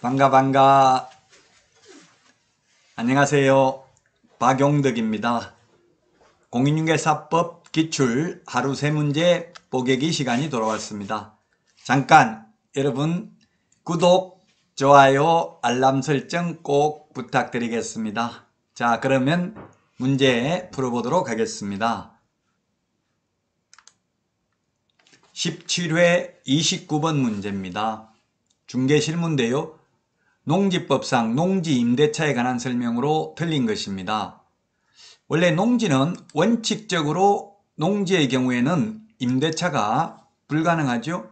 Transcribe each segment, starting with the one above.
반가 반가 안녕하세요 박용덕입니다 공인중개사법 기출 하루 세 문제 뽀개기 시간이 돌아왔습니다 잠깐 여러분 구독 좋아요 알람 설정 꼭 부탁드리겠습니다 자, 그러면 문제 풀어보도록 하겠습니다. 17회 29번 문제입니다. 중개실문데요. 농지법상 농지 임대차에 관한 설명으로 틀린 것입니다. 원래 농지는 원칙적으로 농지의 경우에는 임대차가 불가능하죠.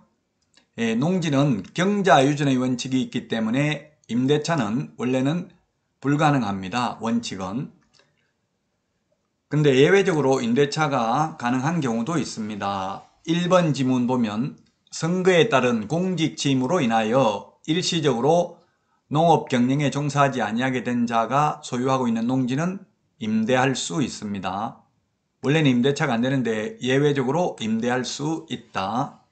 예, 농지는 경자유전의 원칙이 있기 때문에 임대차는 원래는 불가능합니다. 원칙은. 근데 예외적으로 임대차가 가능한 경우도 있습니다. 1번 지문 보면 선거에 따른 공직 취임으로 인하여 일시적으로 농업 경영에 종사하지 아니하게 된 자가 소유하고 있는 농지는 임대할 수 있습니다. 원래는 임대차가 안 되는데 예외적으로 임대할 수 있다.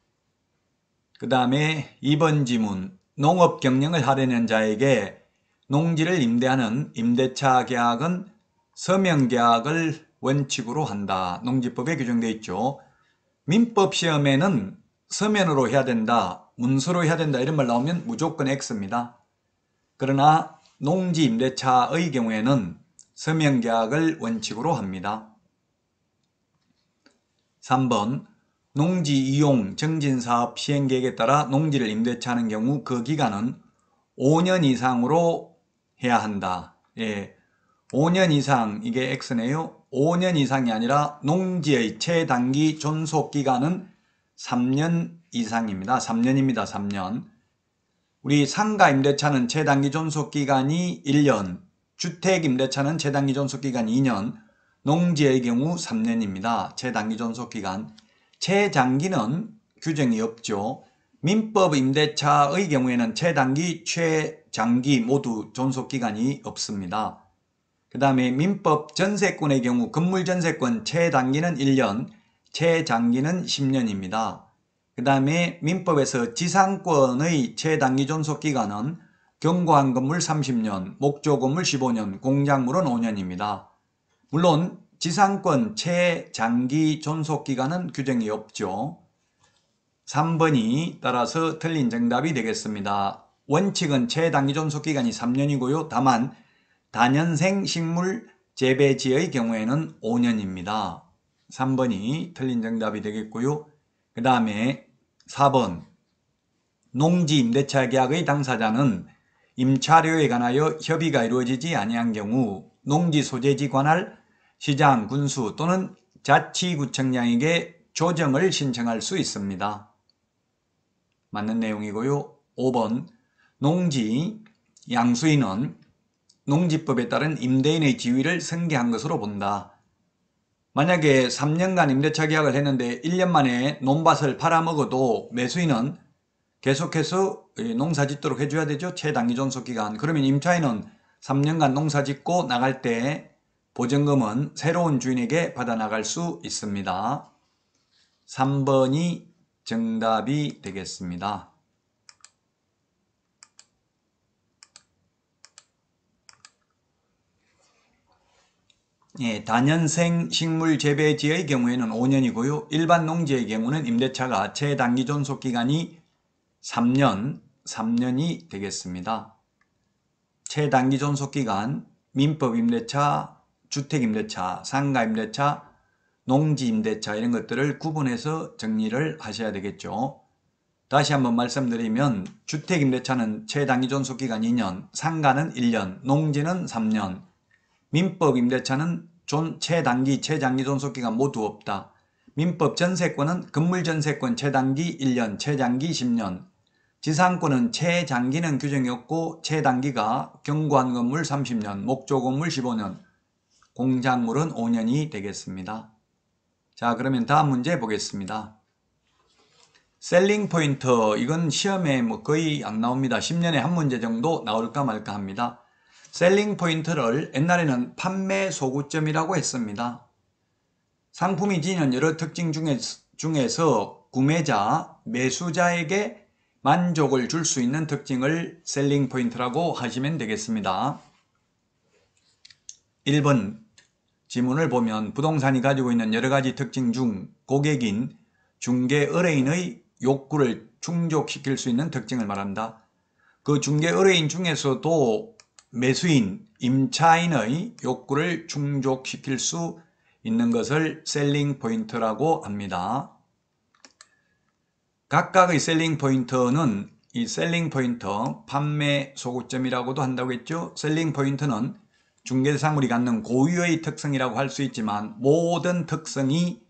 그 다음에 2번 지문 농업 경영을 하려는 자에게 농지를 임대하는 임대차 계약은 서명계약을 원칙으로 한다. 농지법에 규정되어 있죠. 민법 시험에는 서면으로 해야 된다, 문서로 해야 된다 이런 말 나오면 무조건 X입니다. 그러나 농지 임대차의 경우에는 서명계약을 원칙으로 합니다. 3번 농지 이용 정진사업 시행계획에 따라 농지를 임대차하는 경우 그 기간은 5년 이상으로 해야 한다. 예. 5년 이상 이게 X네요. 5년 이상이 아니라 농지의 최단기 존속 기간은 3년 이상입니다. 3년입니다. 3년. 우리 상가 임대차는 최단기 존속 기간이 1년, 주택 임대차는 최단기 존속 기간 이 2년, 농지의 경우 3년입니다. 최단기 존속 기간. 최장기는 규정이 없죠. 민법 임대차의 경우에는 최단기, 최장기 모두 존속기간이 없습니다. 그 다음에 민법 전세권의 경우 건물 전세권 최단기는 1년, 최장기는 10년입니다. 그 다음에 민법에서 지상권의 최단기 존속기간은 경고한 건물 30년, 목조 건물 15년, 공작물은 5년입니다. 물론 지상권 최장기 존속기간은 규정이 없죠. 3번이 따라서 틀린 정답이 되겠습니다. 원칙은 최단기 존속기간이 3년이고요. 다만 다년생 식물 재배지의 경우에는 5년입니다. 3번이 틀린 정답이 되겠고요. 그 다음에 4번 농지 임대차 계약의 당사자는 임차료에 관하여 협의가 이루어지지 아니한 경우 농지 소재지 관할 시장 군수 또는 자치구청장에게 조정을 신청할 수 있습니다. 맞는 내용이고요. 5번 농지 양수인은 농지법에 따른 임대인의 지위를 승계한 것으로 본다. 만약에 3년간 임대차 계약을 했는데 1년 만에 논밭을 팔아먹어도 매수인은 계속해서 예, 농사 짓도록 해줘야 되죠. 최단기 존속기간. 그러면 임차인은 3년간 농사 짓고 나갈 때 보증금은 새로운 주인에게 받아 나갈 수 있습니다. 3번이 정답이 되겠습니다. 예, 단연생 식물 재배지의 경우에는 5년이고요. 일반 농지의 경우는 임대차가 최단기 존속 기간이 3년, 3년이 되겠습니다. 최단기 존속 기간, 민법 임대차, 주택 임대차, 상가 임대차, 농지 임대차 이런 것들을 구분해서 정리를 하셔야 되겠죠. 다시 한번 말씀드리면 주택 임대차는 최단 기존 속기간 2년, 상가는 1년, 농지는 3년, 민법 임대차는 존, 최단기, 최장기 존속기간 모두 없다. 민법 전세권은 건물 전세권 최단기 1년, 최장기 10년, 지상권은 최장기는 규정이 없고 최단기가 경관 건물 30년, 목조 건물 15년, 공작물은 5년이 되겠습니다. 자 그러면 다음 문제 보겠습니다. 셀링 포인트 이건 시험에 뭐 거의 안 나옵니다. 10년에 한 문제 정도 나올까 말까 합니다. 셀링 포인트를 옛날에는 판매 소구점이라고 했습니다. 상품이 지닌 여러 특징 중에서 구매자, 매수자에게 만족을 줄 수 있는 특징을 셀링 포인트라고 하시면 되겠습니다. 1번 지문을 보면 부동산이 가지고 있는 여러 가지 특징 중 고객인 중개 의뢰인의 욕구를 충족시킬 수 있는 특징을 말한다. 그 중개 의뢰인 중에서도 매수인, 임차인의 욕구를 충족시킬 수 있는 것을 셀링 포인트라고 합니다. 각각의 셀링 포인트는 이 셀링 포인트, 판매 소구점이라고도 한다고 했죠. 셀링 포인트는 중개상물이 갖는 고유의 특성이라고 할 수 있지만 모든 특성이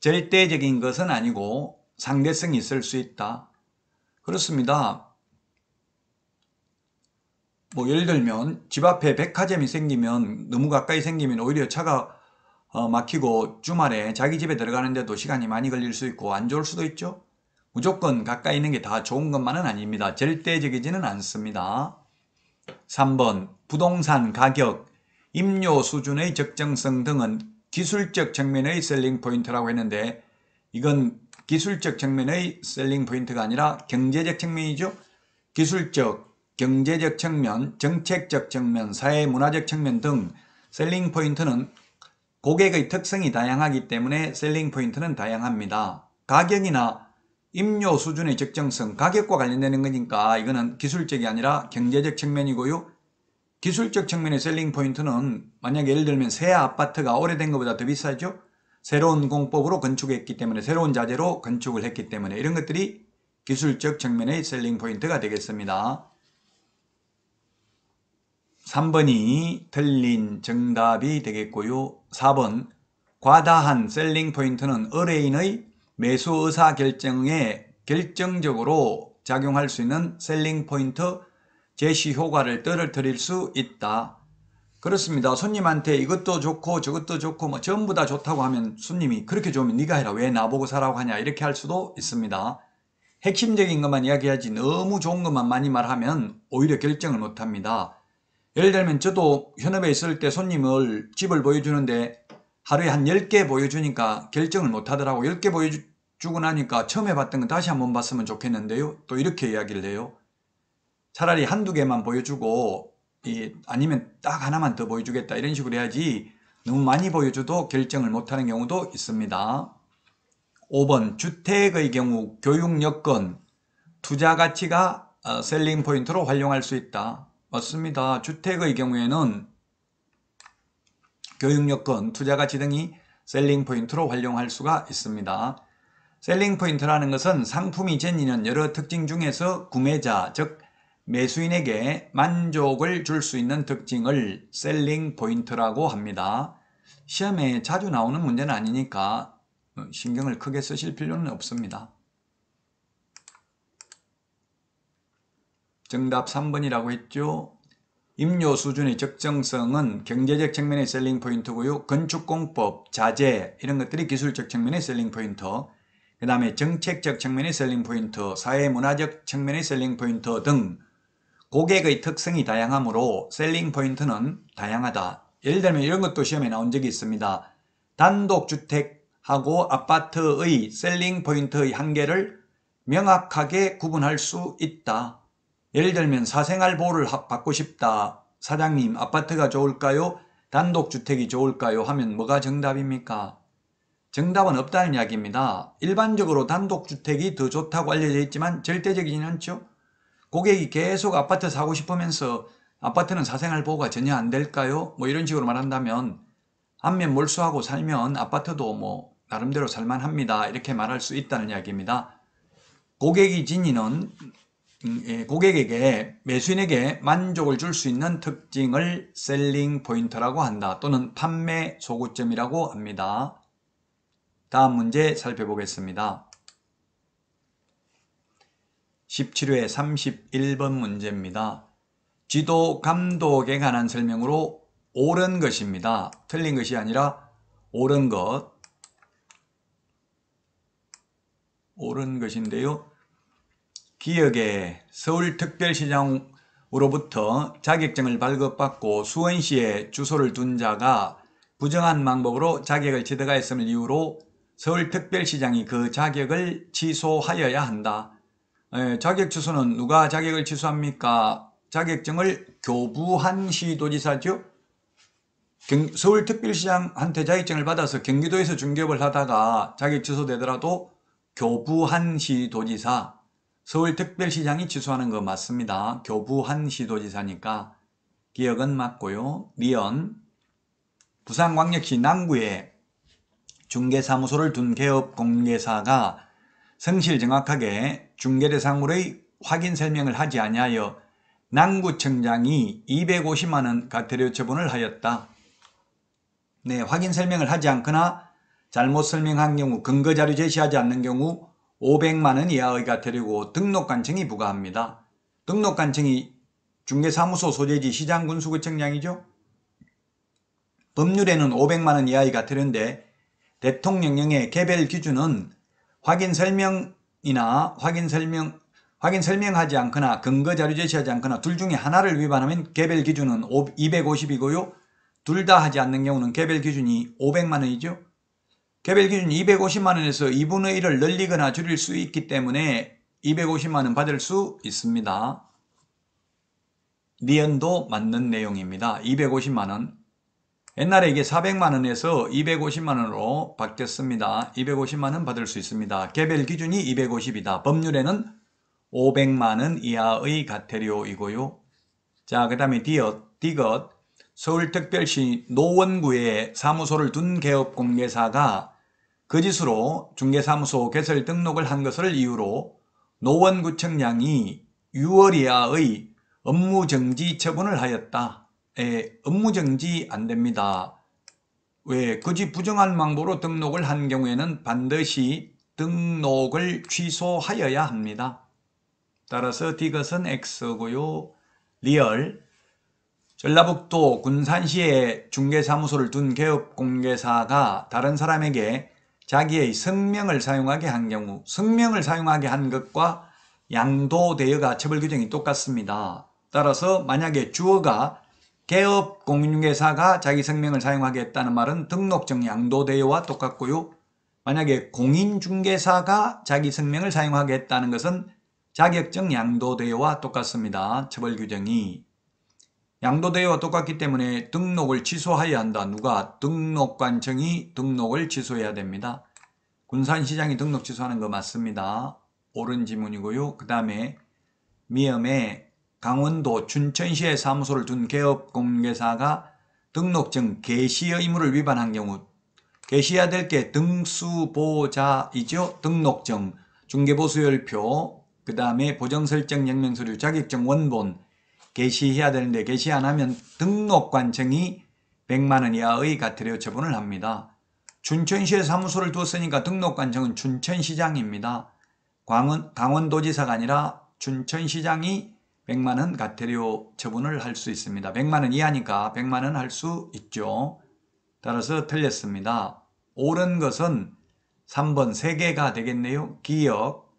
절대적인 것은 아니고 상대성이 있을 수 있다. 그렇습니다. 뭐 예를 들면 집 앞에 백화점이 생기면 너무 가까이 생기면 오히려 차가 어 막히고 주말에 자기 집에 들어가는데도 시간이 많이 걸릴 수 있고 안 좋을 수도 있죠. 무조건 가까이 있는 게 다 좋은 것만은 아닙니다. 절대적이지는 않습니다. 3번 부동산 가격 임료 수준의 적정성 등은 기술적 측면의 셀링 포인트라고 했는데 이건 기술적 측면의 셀링 포인트가 아니라 경제적 측면이죠. 기술적, 경제적 측면, 정책적 측면, 사회 문화적 측면 등 셀링 포인트는 고객의 특성이 다양하기 때문에 셀링 포인트는 다양합니다. 가격이나 임료 수준의 적정성, 가격과 관련되는 거니까 이거는 기술적이 아니라 경제적 측면이고요. 기술적 측면의 셀링 포인트는 만약 예를 들면 새 아파트가 오래된 것보다 더 비싸죠. 새로운 공법으로 건축했기 때문에 새로운 자재로 건축을 했기 때문에 이런 것들이 기술적 측면의 셀링 포인트가 되겠습니다. 3번이 틀린 정답이 되겠고요. 4번 과다한 셀링 포인트는 의뢰인의 매수 의사 결정에 결정적으로 작용할 수 있는 셀링 포인트 제시 효과를 떨어뜨릴 수 있다. 그렇습니다. 손님한테 이것도 좋고 저것도 좋고 뭐 전부 다 좋다고 하면 손님이 그렇게 좋으면 네가 해라 왜 나보고 사라고 하냐 이렇게 할 수도 있습니다. 핵심적인 것만 이야기하지 너무 좋은 것만 많이 말하면 오히려 결정을 못합니다. 예를 들면 저도 현업에 있을 때 손님을 집을 보여주는데 하루에 한 10개 보여주니까 결정을 못하더라고 10개 보여주고 나니까 처음 에봤던건 다시 한번 봤으면 좋겠는데요. 또 이렇게 이야기를 해요. 차라리 한두 개만 보여주고 이, 아니면 딱 하나만 더 보여주겠다 이런 식으로 해야지 너무 많이 보여줘도 결정을 못하는 경우도 있습니다. 5번 주택의 경우 교육여건 투자가치가 어, 셀링 포인트로 활용할 수 있다. 맞습니다. 주택의 경우에는 교육여건, 투자가치 등이 셀링 포인트로 활용할 수가 있습니다. 셀링 포인트라는 것은 상품이 지니는 여러 특징 중에서 구매자, 즉 매수인에게 만족을 줄 수 있는 특징을 셀링 포인트라고 합니다. 시험에 자주 나오는 문제는 아니니까 신경을 크게 쓰실 필요는 없습니다. 정답 3번이라고 했죠. 임료 수준의 적정성은 경제적 측면의 셀링 포인트고요. 건축공법, 자재 이런 것들이 기술적 측면의 셀링 포인트 그 다음에 정책적 측면의 셀링 포인트, 사회문화적 측면의 셀링 포인트 등 고객의 특성이 다양하므로 셀링 포인트는 다양하다. 예를 들면 이런 것도 시험에 나온 적이 있습니다. 단독주택하고 아파트의 셀링 포인트의 한계를 명확하게 구분할 수 있다. 예를 들면 사생활보호를 받고 싶다. 사장님 아파트가 좋을까요? 단독주택이 좋을까요? 하면 뭐가 정답입니까? 정답은 없다는 이야기입니다. 일반적으로 단독주택이 더 좋다고 알려져 있지만 절대적이지는 않죠. 고객이 계속 아파트 사고 싶으면서 아파트는 사생활 보호가 전혀 안 될까요? 뭐 이런 식으로 말한다면 안면 몰수하고 살면 아파트도 뭐 나름대로 살만합니다. 이렇게 말할 수 있다는 이야기입니다. 고객이 진인는 음, 예, 고객에게 매수인에게 만족을 줄 수 있는 특징을 셀링 포인트라고 한다 또는 판매 소구점이라고 합니다. 다음 문제 살펴보겠습니다. 17회 31번 문제입니다. 지도 감독에 관한 설명으로 옳은 것입니다. 틀린 것이 아니라 옳은 것 옳은 것인데요. 기역에 서울특별시장으로부터 자격증을 발급받고 수원시에 주소를 둔 자가 부정한 방법으로 자격을 취득하였음을 이유로 서울특별시장이 그 자격을 취소하여야 한다. 예, 자격 취소는 누가 자격을 취소합니까? 자격증을 교부한 시도지사죠. 서울특별시장한테 자격증을 받아서 경기도에서 중개업을 하다가 자격 취소되더라도 교부한 시도지사 서울특별시장이 취소하는 거 맞습니다. 교부한 시도지사니까 기억은 맞고요. 미연 부산광역시 남구에 중개사무소를 둔 개업 공개사가 성실 정확하게 중개대상물의 확인 설명을 하지 아니하여 남구청장이 250만원 과태료 처분을 하였다. 네, 확인 설명을 하지 않거나 잘못 설명한 경우 근거자료 제시하지 않는 경우 500만원 이하의 과태료고 등록관청이 부과합니다. 등록관청이 중개사무소 소재지 시장군수구청장이죠. 법률에는 500만원 이하의 과태료인데 대통령령의 개별 기준은 확인 설명이나 확인 설명 확인 설명하지 않거나 근거 자료 제시하지 않거나 둘 중에 하나를 위반하면 개별 기준은 250이고요. 둘 다 하지 않는 경우는 개별 기준이 500만 원이죠. 개별 기준 250만 원에서 2분의 1을 늘리거나 줄일 수 있기 때문에 250만 원 받을 수 있습니다. 니은도 맞는 내용입니다. 250만 원. 옛날에 이게 400만원에서 250만원으로 바뀌었습니다. 250만원 받을 수 있습니다. 개별 기준이 250이다. 법률에는 500만원 이하의 가태료이고요. 자, 그 다음에 디엇, 디귿 서울특별시 노원구에 사무소를 둔 개업공개사가 거짓으로 중개사무소 개설 등록을 한 것을 이유로 노원구청장이 6월 이하의 업무정지 처분을 하였다. 예, 업무정지 안됩니다. 왜 거지 부정한 망보로 등록을 한 경우에는 반드시 등록을 취소하여야 합니다. 따라서 디귿은 X고요. 리얼 전라북도 군산시에 중개사무소를 둔 개업공개사가 다른 사람에게 자기의 성명을 사용하게 한 경우 성명을 사용하게 한 것과 양도대여가 처벌규정이 똑같습니다. 따라서 만약에 주어가 개업 공인중개사가 자기 성명을 사용하겠다는 말은 등록증 양도대여와 똑같고요. 만약에 공인중개사가 자기 성명을 사용하겠다는 것은 자격증 양도대여와 똑같습니다. 처벌 규정이. 양도대여와 똑같기 때문에 등록을 취소하여야 한다. 누가? 등록관청이 등록을 취소해야 됩니다. 군산시장이 등록 취소하는 거 맞습니다. 옳은 지문이고요. 그 다음에 미음에 강원도 춘천시에 사무소를 둔 개업공개사가 등록증 개시의 의무를 위반한 경우 개시해야 될 게 등수보자이죠. 등록증, 중개보수열표, 그 다음에 보정설정 영명서류, 자격증 원본 개시해야 되는데 개시 안 하면 등록관청이 100만원 이하의 가태료 처분을 합니다. 춘천시에 사무소를 두었으니까 등록관청은 춘천시장입니다. 광원, 강원도지사가 아니라 춘천시장이 100만원 가태료 처분을 할 수 있습니다. 100만원 이하니까 100만원 할 수 있죠. 따라서 틀렸습니다. 옳은 것은 3번 3개가 되겠네요. 기억,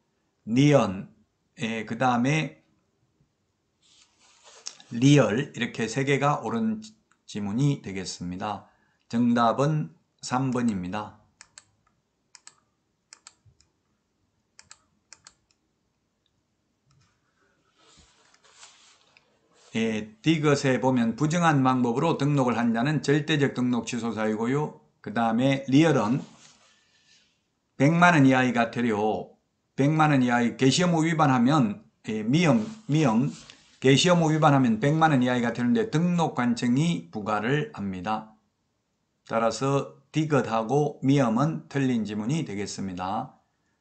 니언, 예, 그 다음에 리얼 이렇게 3개가 옳은 지문이 되겠습니다. 정답은 3번입니다. 예, 디것에 보면 부정한 방법으로 등록을 한 자는 절대적 등록 취소 사유고요. 그 다음에 리얼은 100만원 이하의 과태료 100만원 이하의 게시혐무 위반하면 예, 미음미음게시혐무 위반하면 100만원 이하의과태료인데 등록관청이 부과를 합니다. 따라서 디귿하고 미음은 틀린 지문이 되겠습니다.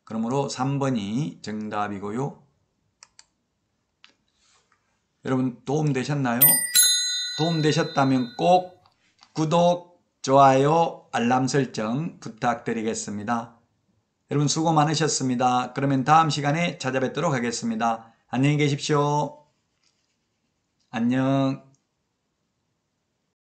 그러므로 3번이 정답이고요. 여러분 도움되셨나요? 도움되셨다면 꼭 구독, 좋아요, 알람 설정 부탁드리겠습니다. 여러분 수고 많으셨습니다. 그러면 다음 시간에 찾아뵙도록 하겠습니다. 안녕히 계십시오. 안녕.